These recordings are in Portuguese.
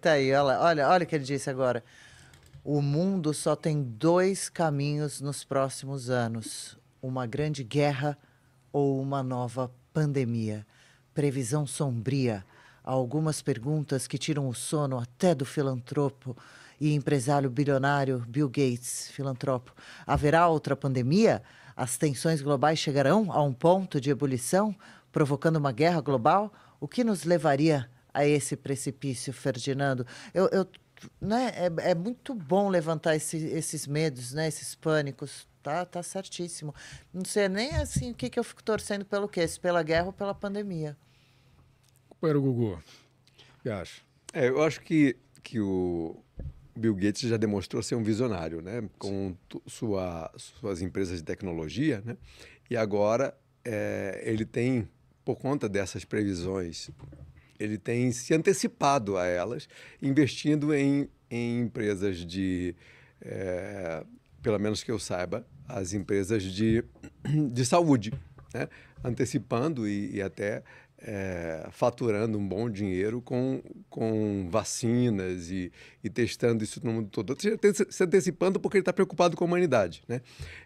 tá aí, olha, olha, olha o que ele disse agora. O mundo só tem dois caminhos nos próximos anos: uma grande guerra ou uma nova pandemia. Previsão sombria. Há algumas perguntas que tiram o sono até do filantropo e empresário bilionário Bill Gates, filantropo. Haverá outra pandemia? As tensões globais chegarão a um ponto de ebulição, provocando uma guerra global? O que nos levaria a esse precipício, Ferdinando? Eu, eu né, é, é, muito bom levantar esse, esses medos, né, esses pânicos. Tá, tá certíssimo. Não sei nem assim o que, que eu fico torcendo pelo quê? Se pela guerra ou pela pandemia. Companheiro Gugu, o que acha? É, eu acho que, que o Bill Gates já demonstrou ser um visionário, né? Com sua, suas empresas de tecnologia, né? E agora é, ele tem, por conta dessas previsões ele tem se antecipado a elas, investindo em, em empresas de, é, pelo menos que eu saiba, as empresas de, de saúde, né? antecipando e, e até é, faturando um bom dinheiro com, com vacinas e, e testando isso no mundo todo. Você se antecipando porque ele está preocupado com a humanidade. Né?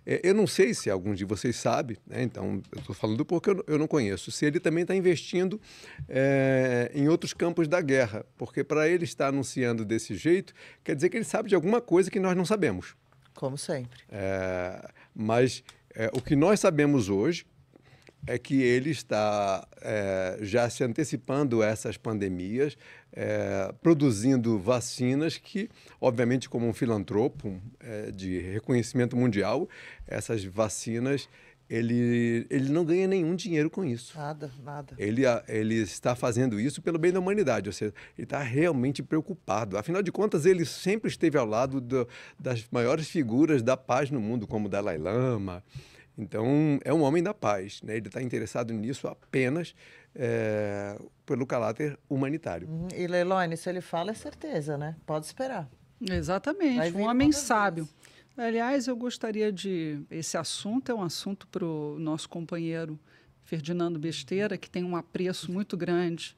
É, eu não sei se algum de vocês sabe, né? então eu estou falando porque eu, eu, não conheço, se ele também está investindo é, em outros campos da guerra, porque para ele estar anunciando desse jeito, quer dizer que ele sabe de alguma coisa que nós não sabemos. Como sempre. É, mas é, o que nós sabemos hoje é que ele está é, já se antecipando a essas pandemias, é, produzindo vacinas que, obviamente, como um filantropo é, de reconhecimento mundial, essas vacinas ele, ele não ganha nenhum dinheiro com isso. Nada, nada. Ele, ele está fazendo isso pelo bem da humanidade, ou seja, ele está realmente preocupado. Afinal de contas, ele sempre esteve ao lado do, das maiores figuras da paz no mundo, como Dalai Lama, então, é um homem da paz. Né? Ele está interessado nisso apenas é, pelo caráter humanitário. Uhum. E, Leilone, se ele fala, é certeza, né? Pode esperar. Exatamente. Um homem sábio. Aliás, eu gostaria de. Esse assunto é um assunto para o nosso companheiro Ferdinando Besteira, que tem um apreço muito grande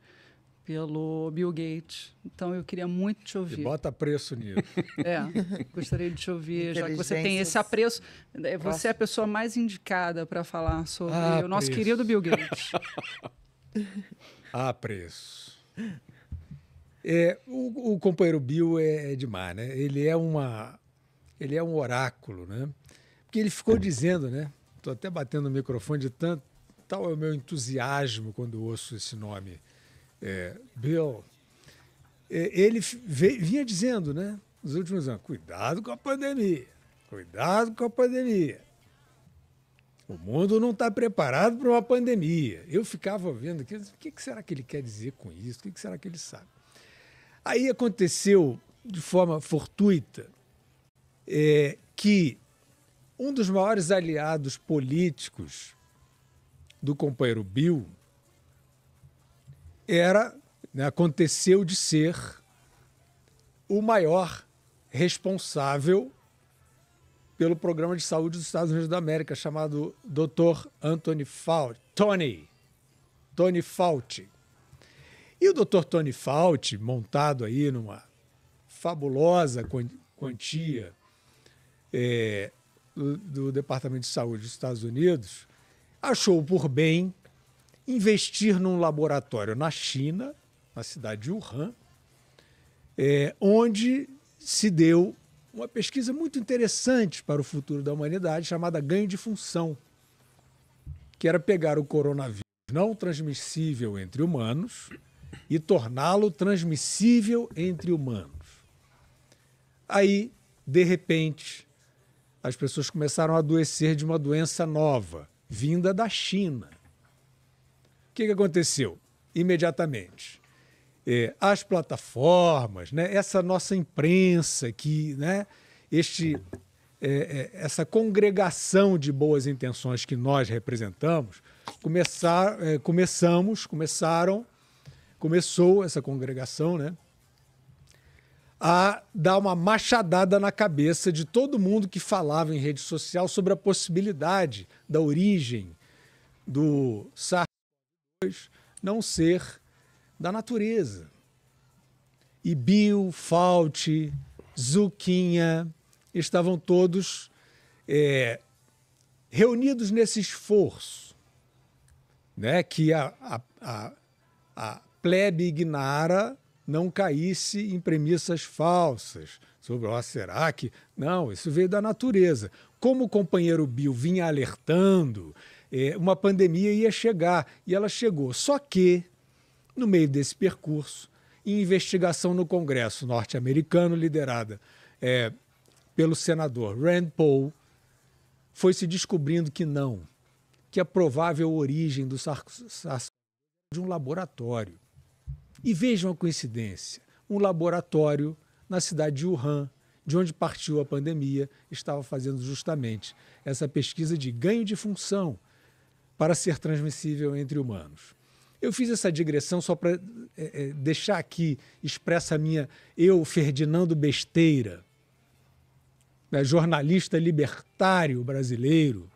pelo Bill Gates. Então eu queria muito te ouvir. E bota preço nisso. É, gostaria de te ouvir, já que você tem esse apreço. É, você é a pessoa mais indicada para falar sobre ah, o nosso preço. querido Bill Gates. Apreço. Ah, é, o, o companheiro Bill é, é demais, né? Ele é uma, ele é um oráculo, né? Porque ele ficou dizendo, né? Estou até batendo no microfone de tanto tal é o meu entusiasmo quando ouço esse nome é, Bill, é, ele veio, vinha dizendo, né, nos últimos anos, cuidado com a pandemia, cuidado com a pandemia. O mundo não está preparado para uma pandemia. Eu ficava vendo aquilo, o que, será que ele quer dizer com isso? O que, que será que ele sabe? Aí aconteceu, de forma fortuita, é, que um dos maiores aliados políticos do companheiro Bill, era, né, aconteceu de ser o maior responsável pelo programa de saúde dos Estados Unidos da América, chamado Dr. Anthony Fauci. Tony. Tony Fauci. E o Dr. Tony Fauci, montado aí numa fabulosa quantia é, do Departamento de Saúde dos Estados Unidos, achou por bem investir num laboratório na China, na cidade de Wuhan, é, onde se deu uma pesquisa muito interessante para o futuro da humanidade, chamada ganho de função, que era pegar o coronavírus não transmissível entre humanos e torná-lo transmissível entre humanos. Aí, de repente, as pessoas começaram a adoecer de uma doença nova, vinda da China que, que aconteceu? Imediatamente. É, as plataformas, né, essa nossa imprensa que, né, este, é, é, essa congregação de boas intenções que nós representamos, começar, é, começamos, começaram, começou essa congregação, né, a dar uma machadada na cabeça de todo mundo que falava em rede social sobre a possibilidade da origem do SARS não ser da natureza. E Bill, Fauci, Zuquinha, estavam todos é, reunidos nesse esforço né, que a, a, a, a plebe ignara não caísse em premissas falsas sobre, o oh, será que... Não, isso veio da natureza. Como o companheiro Bill vinha alertando é, uma pandemia ia chegar e ela chegou. Só que, no meio desse percurso, em investigação no Congresso norte-americano, liderada é, pelo senador Rand Paul, foi se descobrindo que não, que a provável origem do SARS é de um laboratório. E vejam a coincidência: um laboratório na cidade de Wuhan, de onde partiu a pandemia, estava fazendo justamente essa pesquisa de ganho de função para ser transmissível entre humanos. Eu fiz essa digressão só para é, é, deixar aqui expressa a minha eu, Ferdinando Besteira, né, jornalista libertário brasileiro.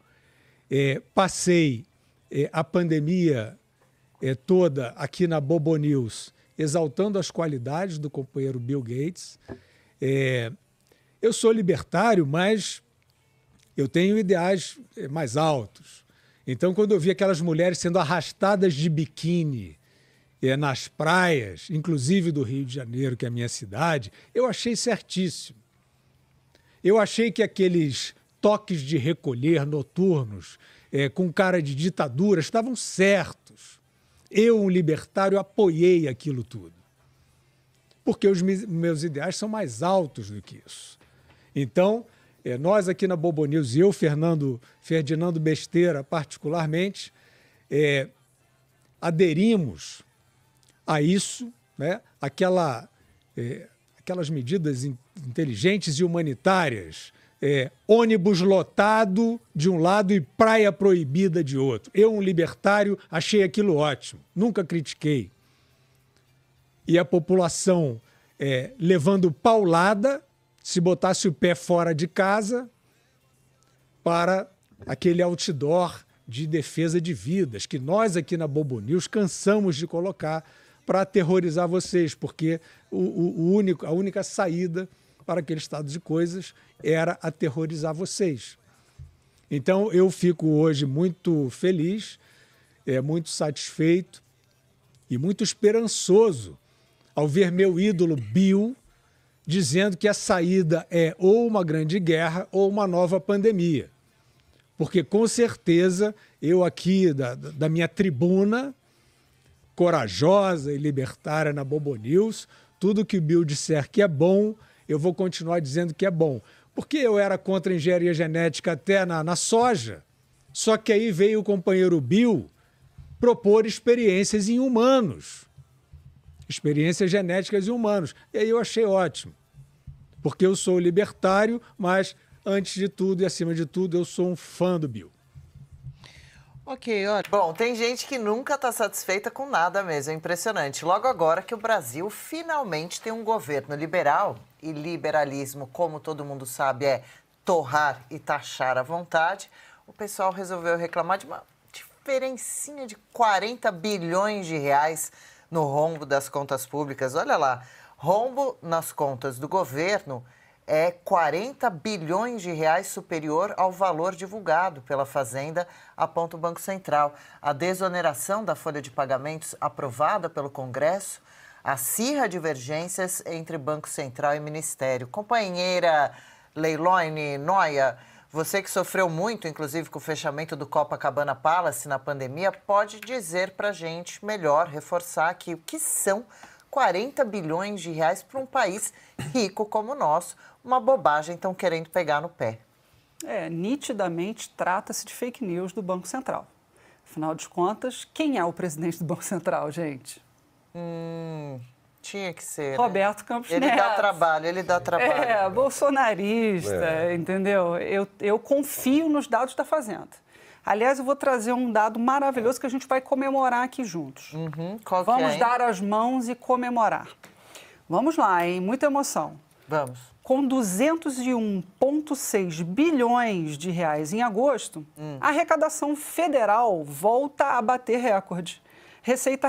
É, passei é, a pandemia é, toda aqui na Bobo News, exaltando as qualidades do companheiro Bill Gates. É, eu sou libertário, mas eu tenho ideais mais altos. Então, quando eu vi aquelas mulheres sendo arrastadas de biquíni é, nas praias, inclusive do Rio de Janeiro, que é a minha cidade, eu achei certíssimo. Eu achei que aqueles toques de recolher noturnos, é, com cara de ditadura, estavam certos. Eu, um libertário, apoiei aquilo tudo. Porque os meus ideais são mais altos do que isso. Então, é, nós aqui na Bobo News, eu, Fernando, Ferdinando Besteira, particularmente, é, aderimos a isso, né? Aquela, é, aquelas medidas in, inteligentes e humanitárias, é, ônibus lotado de um lado e praia proibida de outro. Eu, um libertário, achei aquilo ótimo, nunca critiquei. E a população é, levando paulada se botasse o pé fora de casa para aquele outdoor de defesa de vidas, que nós aqui na Bobo News cansamos de colocar para aterrorizar vocês, porque o, o, o único, a única saída para aquele estado de coisas era aterrorizar vocês. Então eu fico hoje muito feliz, é, muito satisfeito e muito esperançoso ao ver meu ídolo Bill dizendo que a saída é ou uma grande guerra ou uma nova pandemia. Porque, com certeza, eu aqui, da, da minha tribuna, corajosa e libertária na Bobo News, tudo que o Bill disser que é bom, eu vou continuar dizendo que é bom. Porque eu era contra a engenharia genética até na, na soja. Só que aí veio o companheiro Bill propor experiências em humanos experiências genéticas em humanos. E aí eu achei ótimo porque eu sou libertário, mas antes de tudo e acima de tudo, eu sou um fã do Bill. Ok, olha. Bom, tem gente que nunca está satisfeita com nada mesmo, é impressionante. Logo agora que o Brasil finalmente tem um governo liberal, e liberalismo, como todo mundo sabe, é torrar e taxar à vontade, o pessoal resolveu reclamar de uma diferencinha de 40 bilhões de reais no rombo das contas públicas. Olha lá, Rombo nas contas do governo é 40 bilhões de reais superior ao valor divulgado pela Fazenda, aponta o Banco Central. A desoneração da folha de pagamentos aprovada pelo Congresso acirra divergências entre Banco Central e Ministério. Companheira Leiloine Noia, você que sofreu muito, inclusive com o fechamento do Copacabana Palace na pandemia, pode dizer para a gente melhor, reforçar aqui o que são 40 bilhões de reais para um país rico como o nosso. Uma bobagem, estão querendo pegar no pé. É, nitidamente trata-se de fake news do Banco Central. Afinal de contas, quem é o presidente do Banco Central, gente? Hum, tinha que ser. Né? Roberto né? Campos Neto. Ele dá trabalho, ele dá trabalho. É, bolsonarista, é. entendeu? Eu, eu confio nos dados da Fazenda. Aliás, eu vou trazer um dado maravilhoso que a gente vai comemorar aqui juntos. Uhum. Vamos é, dar as mãos e comemorar. Vamos lá, hein? Muita emoção. Vamos. Com 201,6 bilhões de reais em agosto, hum. a arrecadação federal volta a bater recorde. Receita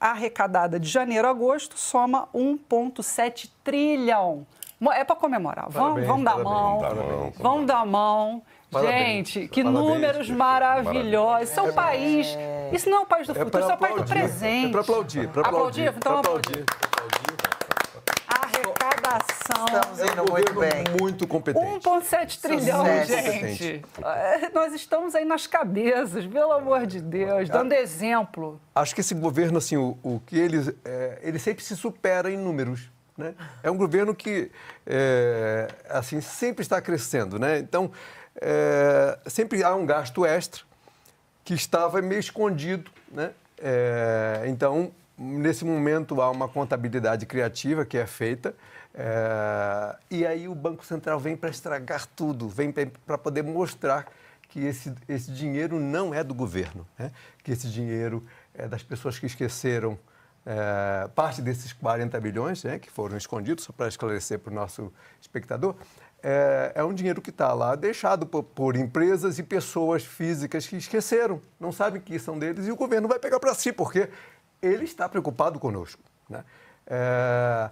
arrecadada de janeiro a agosto soma 1,7 trilhão. É para comemorar. Parabéns, vamos, vamos, dar mão, parabéns, vamos dar mão. Gente, que Parabéns, números gente. maravilhosos. Isso é, país. É isso não é um país do futuro, isso é um país do presente. É para aplaudir, para aplaudir. aplaudir então, aplaudir. Arrecadação. Estamos indo é um muito bem. Muito competente. 1,7 trilhão, gente. É, nós estamos aí nas cabeças, pelo amor de Deus, dando exemplo. Acho que esse governo, assim, o, o que ele, é, ele sempre se supera em números. Né? É um governo que, é, assim, sempre está crescendo, né? Então, é, sempre há um gasto extra que estava meio escondido. Né? É, então, nesse momento, há uma contabilidade criativa que é feita. É, e aí o Banco Central vem para estragar tudo, vem para poder mostrar que esse, esse dinheiro não é do governo, né? que esse dinheiro é das pessoas que esqueceram é, parte desses 40 bilhões né, que foram escondidos, só para esclarecer para o nosso espectador, é, é um dinheiro que está lá deixado por, por, empresas e pessoas físicas que esqueceram, não sabem que são deles e o governo vai pegar para si, porque ele está preocupado conosco. Né? É,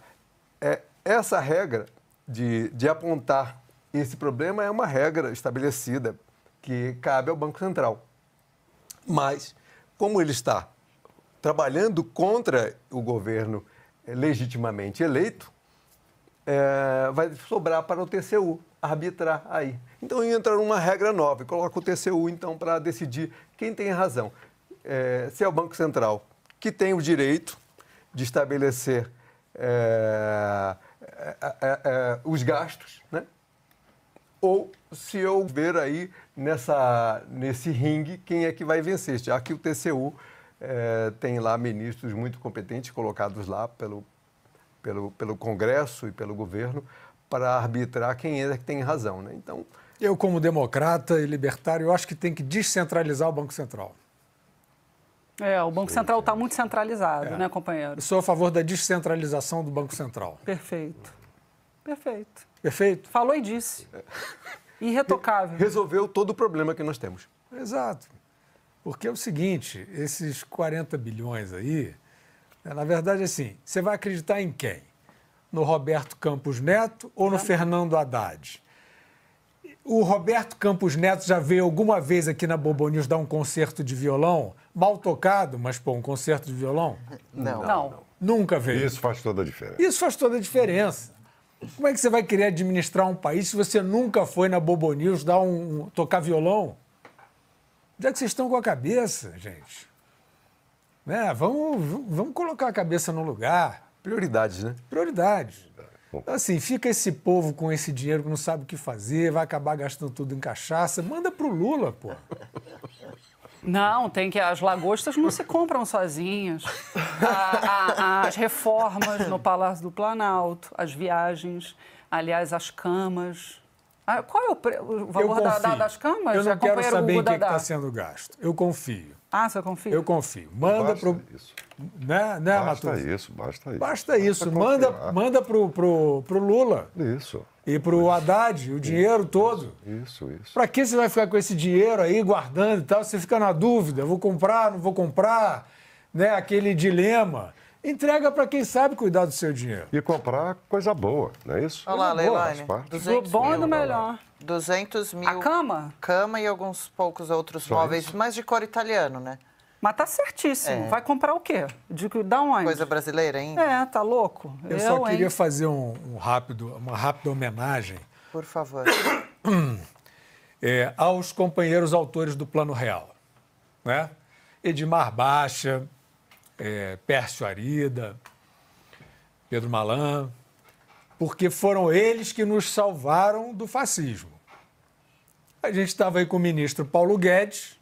é, essa regra de, de apontar esse problema é uma regra estabelecida que cabe ao Banco Central. Mas, como ele está trabalhando contra o governo é, legitimamente eleito, é, vai sobrar para o TCU arbitrar aí. Então entra uma regra nova, coloca o TCU então para decidir quem tem razão. É, se é o Banco Central que tem o direito de estabelecer é, é, é, é os gastos, né? ou se eu ver aí nessa, nesse ringue quem é que vai vencer, já que o TCU tem lá ministros muito competentes colocados lá pelo, pelo, pelo Congresso e pelo governo para arbitrar quem é que tem razão. Né? Então, eu, como democrata e libertário, acho que tem que descentralizar o Banco Central. É, o Banco Sim. Central está muito centralizado, é. né, companheiro? Eu sou a favor da descentralização do Banco Central. Perfeito. Perfeito. Perfeito? Falou e disse. É. Irretocável. Resolveu todo o problema que nós temos. Exato. Porque é o seguinte, esses 40 bilhões aí, é, na verdade, assim, você vai acreditar em quem? No Roberto Campos Neto ou no tá Fernando Haddad? O Roberto Campos Neto já veio alguma vez aqui na Bobo News dar um concerto de violão? Mal tocado, mas, pô, um concerto de violão? Não. não. Nunca veio. Isso faz toda a diferença. Isso faz toda a diferença. Como é que você vai querer administrar um país se você nunca foi na Bobo News dar um, um tocar violão? Onde é que vocês estão com a cabeça, gente? Né? Vamos, vamos colocar a cabeça no lugar. Prioridades, né? Prioridades. Então, assim, fica esse povo com esse dinheiro que não sabe o que fazer, vai acabar gastando tudo em cachaça. Manda pro Lula, pô. Não, tem que. As lagostas não se compram sozinhas. A, a, as reformas no Palácio do Planalto, as viagens, aliás, as camas. Ah, qual é o, pre... o valor da, da, das camas? Eu não Já quero saber o que está sendo gasto. Eu confio. Ah, você confia? Eu confio. Manda basta pro... isso. Né, né basta Matuza? isso, basta isso. Basta isso. Basta manda manda pro, pro, pro Lula. Isso. E pro isso. Haddad, o dinheiro isso, todo. Isso, isso. Para que você vai ficar com esse dinheiro aí guardando e tal? Você fica na dúvida, vou comprar, não vou comprar, né? Aquele dilema. Entrega para quem sabe cuidar do seu dinheiro. E comprar coisa boa, não é isso? Olha lá, do Bom e do melhor. 200 mil. A cama? Cama e alguns poucos outros Só móveis, isso? mas de cor italiano, né? Mas tá certíssimo. É. Vai comprar o quê? De, da onde? Coisa brasileira hein É, tá louco. Eu, eu só queria fazer um, um, rápido, uma rápida homenagem. Por favor. é, aos companheiros autores do Plano Real. Né? Edmar Baixa, é, Pércio Arida, Pedro Malan, porque foram eles que nos salvaram do fascismo. A gente estava aí com o ministro Paulo Guedes.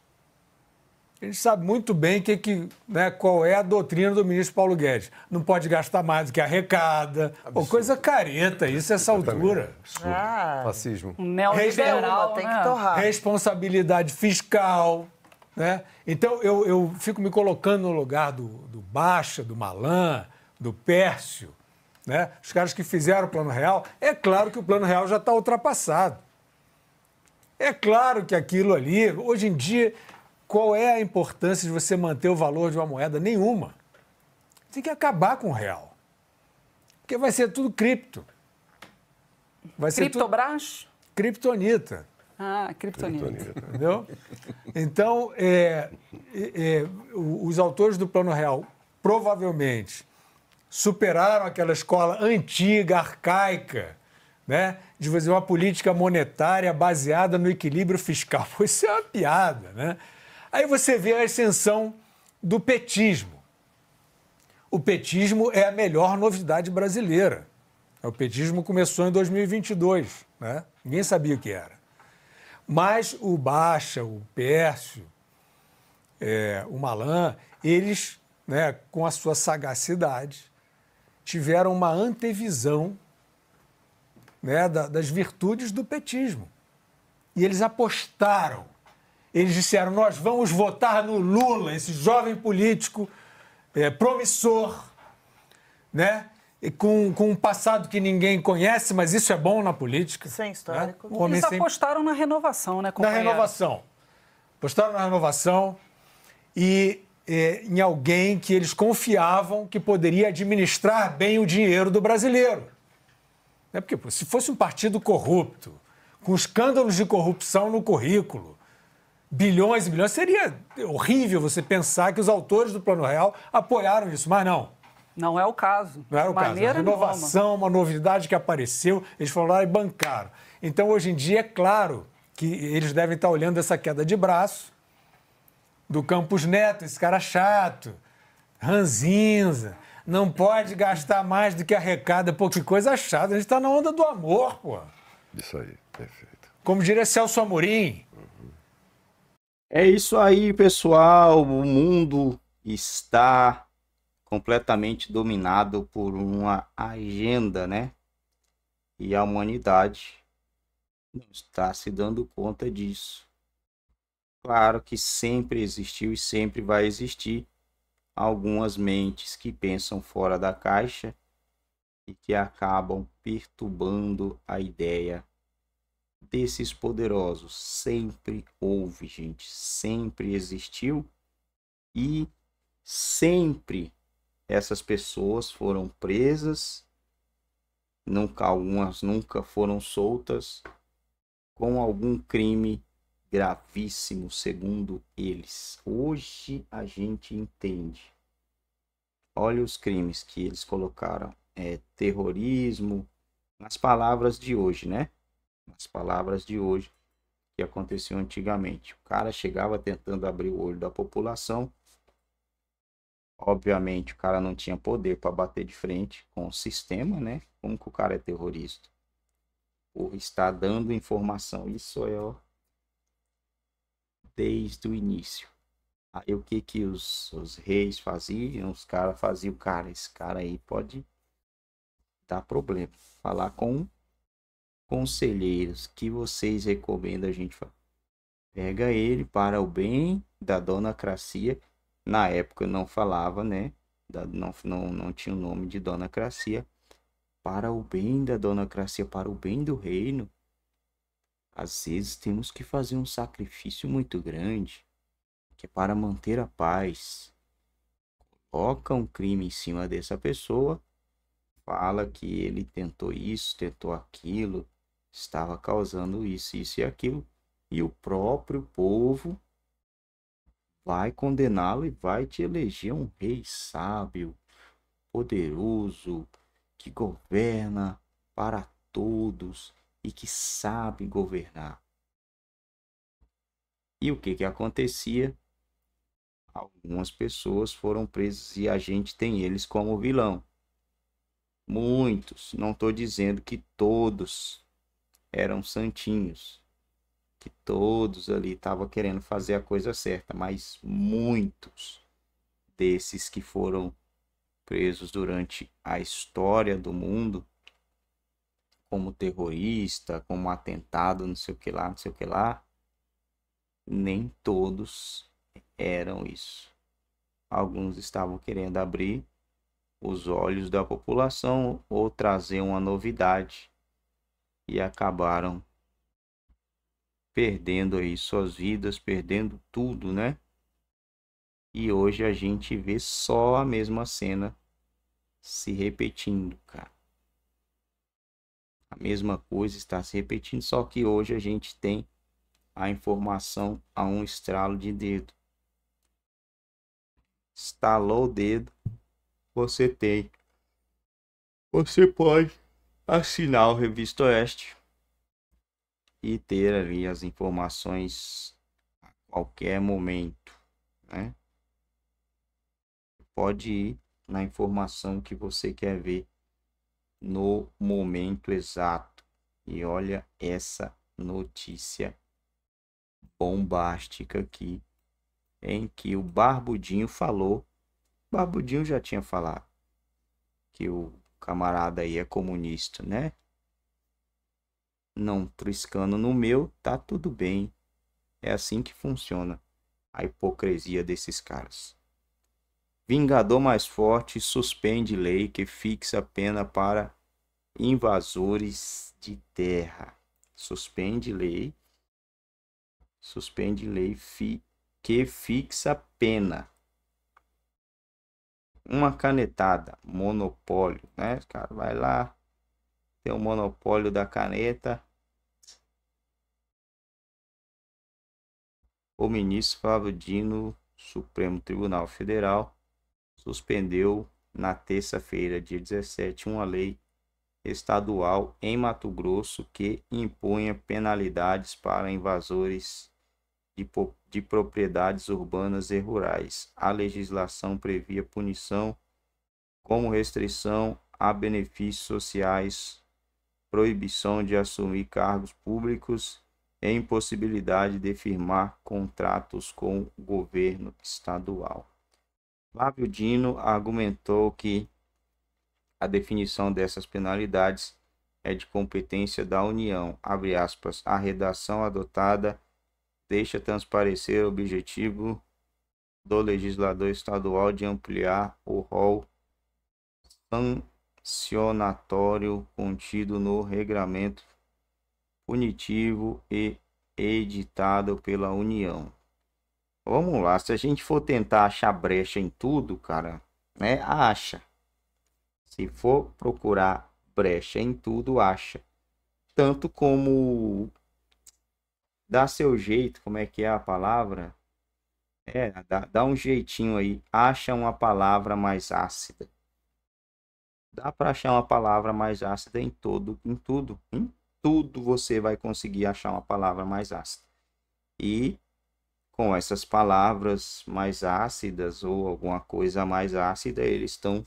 A gente sabe muito bem que, que, né, qual é a doutrina do ministro Paulo Guedes. Não pode gastar mais do que arrecada. Ou coisa careta, isso é essa altura. Ah, Fascismo. Neoliberal, tem que né? torrar. Responsabilidade fiscal. Né? Então, eu, eu fico me colocando no lugar do, do Baixa, do Malan, do Pércio, né? os caras que fizeram o Plano Real, é claro que o Plano Real já está ultrapassado. É claro que aquilo ali, hoje em dia, qual é a importância de você manter o valor de uma moeda? Nenhuma. Tem que acabar com o real. Porque vai ser tudo cripto. Vai Criptobras? Criptonita. Ah, criptonita. Entendeu? Então, é, é, é os autores do Plano Real provavelmente superaram aquela escola antiga, arcaica, né? de fazer uma política monetária baseada no equilíbrio fiscal. Isso é uma piada. Né? Aí você vê a ascensão do petismo. O petismo é a melhor novidade brasileira. O petismo começou em 2022, né? ninguém sabia o que era. Mas o Baixa, o Pércio, é, o Malan, eles, né, com a sua sagacidade, tiveram uma antevisão né, das virtudes do petismo. E eles apostaram. Eles disseram: nós vamos votar no Lula, esse jovem político é, promissor, né? E com, com um passado que ninguém conhece, mas isso é bom na política. Isso é né? histórico. Né? Eles sempre... apostaram na renovação, né, Na renovação. Apostaram na renovação e eh, em alguém que eles confiavam que poderia administrar bem o dinheiro do brasileiro. É Porque pô, se fosse um partido corrupto, com escândalos de corrupção no currículo, bilhões e bilhões, seria horrível você pensar que os autores do Plano Real apoiaram isso, mas não. Não é o caso. Não era o Maneira caso. Uma inovação, uma novidade que apareceu, eles foram lá e bancaram. Então, hoje em dia, é claro que eles devem estar olhando essa queda de braço do Campos Neto, esse cara chato, ranzinza, não pode gastar mais do que arrecada, pô, que coisa chata. A gente está na onda do amor, pô. Isso aí, perfeito. Como diria Celso Amorim. Uhum. É isso aí, pessoal. O mundo está completamente dominado por uma agenda, né? E a humanidade não está se dando conta disso. Claro que sempre existiu e sempre vai existir algumas mentes que pensam fora da caixa e que acabam perturbando a ideia desses poderosos. Sempre houve, gente, sempre existiu e sempre essas pessoas foram presas, nunca algumas nunca foram soltas com algum crime gravíssimo, segundo eles. Hoje a gente entende. Olha os crimes que eles colocaram: é, terrorismo, nas palavras de hoje, né? Nas palavras de hoje que aconteceu antigamente. O cara chegava tentando abrir o olho da população. Obviamente, o cara não tinha poder para bater de frente com o sistema, né? Como que o cara é terrorista? Ou está dando informação? Isso é, ó, desde o início. Aí o que que os, os reis faziam? Os caras faziam, cara, esse cara aí pode dar problema. Falar com conselheiros que vocês recomendam a gente falar. Pega ele para o bem da dona cracia. Na época não falava, né? Da, não, não, não tinha o nome de dona cracia. Para o bem da dona cracia, para o bem do reino às vezes temos que fazer um sacrifício muito grande, que é para manter a paz. Coloca um crime em cima dessa pessoa, fala que ele tentou isso, tentou aquilo, estava causando isso, isso e aquilo, e o próprio povo vai condená-lo e vai te eleger um rei sábio, poderoso, que governa para todos e que sabe governar. E o que, que acontecia? Algumas pessoas foram presas e a gente tem eles como vilão. Muitos, não estou dizendo que todos eram santinhos, que todos ali estavam querendo fazer a coisa certa, mas muitos desses que foram presos durante a história do mundo como terrorista, como atentado, não sei o que lá, não sei o que lá. Nem todos eram isso. Alguns estavam querendo abrir os olhos da população ou trazer uma novidade e acabaram perdendo aí suas vidas, perdendo tudo, né? E hoje a gente vê só a mesma cena se repetindo, cara a mesma coisa está se repetindo, só que hoje a gente tem a informação a um estralo de dedo. Estalou o dedo, você tem. Você pode assinar o Revista Oeste e ter ali as informações a qualquer momento, né? Pode ir na informação que você quer ver no momento exato. E olha essa notícia bombástica aqui, em que o Barbudinho falou, Barbudinho já tinha falado que o camarada aí é comunista, né? Não triscando no meu, tá tudo bem. É assim que funciona a hipocrisia desses caras. Vingador mais forte suspende lei que fixa pena para invasores de terra. Suspende lei. Suspende lei fi, que fixa pena. Uma canetada, monopólio, né? O cara vai lá, tem o um monopólio da caneta. O ministro Flávio Dino, Supremo Tribunal Federal, suspendeu na terça-feira, dia 17, uma lei estadual em Mato Grosso que impunha penalidades para invasores de, de propriedades urbanas e rurais. A legislação previa punição como restrição a benefícios sociais, proibição de assumir cargos públicos e impossibilidade de firmar contratos com o governo estadual. Flávio Dino argumentou que a definição dessas penalidades é de competência da União. Abre aspas. A redação adotada deixa transparecer o objetivo do legislador estadual de ampliar o rol sancionatório contido no regramento punitivo e editado pela União. Vamos lá, se a gente for tentar achar brecha em tudo, cara, né? Acha. Se for procurar brecha em tudo, acha. Tanto como dá seu jeito, como é que é a palavra? É, dá, dá um jeitinho aí, acha uma palavra mais ácida. Dá para achar uma palavra mais ácida em todo, em tudo, em tudo você vai conseguir achar uma palavra mais ácida. E com essas palavras mais ácidas ou alguma coisa mais ácida, eles estão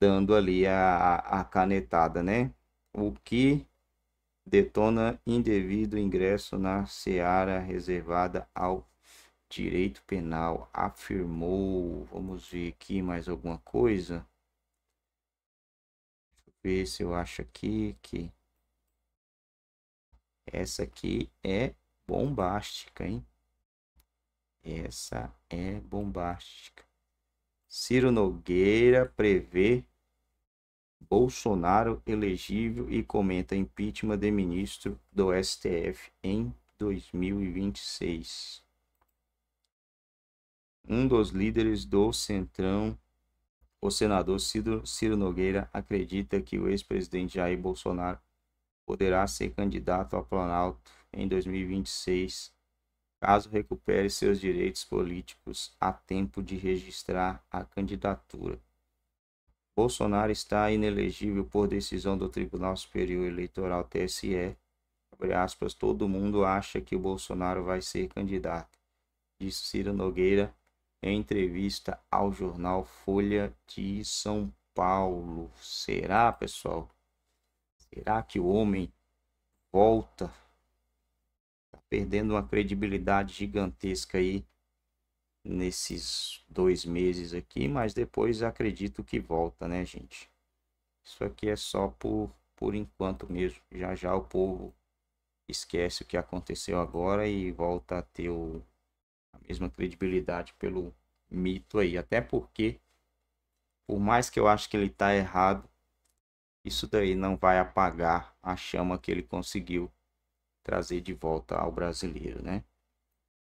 dando ali a, a canetada, né? O que detona indevido ingresso na seara reservada ao direito penal, afirmou. Vamos ver aqui mais alguma coisa. Deixa eu ver se eu acho aqui que essa aqui é bombástica, hein? Essa é bombástica. Ciro Nogueira prevê Bolsonaro elegível e comenta impeachment de ministro do STF em 2026. Um dos líderes do Centrão, o senador Ciro Nogueira, acredita que o ex-presidente Jair Bolsonaro poderá ser candidato ao Planalto em 2026 caso recupere seus direitos políticos a tempo de registrar a candidatura. Bolsonaro está inelegível por decisão do Tribunal Superior Eleitoral TSE. Aspas, todo mundo acha que o Bolsonaro vai ser candidato, disse Ciro Nogueira em entrevista ao jornal Folha de São Paulo. Será, pessoal? Será que o homem volta perdendo uma credibilidade gigantesca aí nesses dois meses aqui, mas depois acredito que volta, né, gente? Isso aqui é só por, por enquanto mesmo. Já já o povo esquece o que aconteceu agora e volta a ter o, a mesma credibilidade pelo mito aí. Até porque, por mais que eu acho que ele está errado, isso daí não vai apagar a chama que ele conseguiu trazer de volta ao brasileiro, né?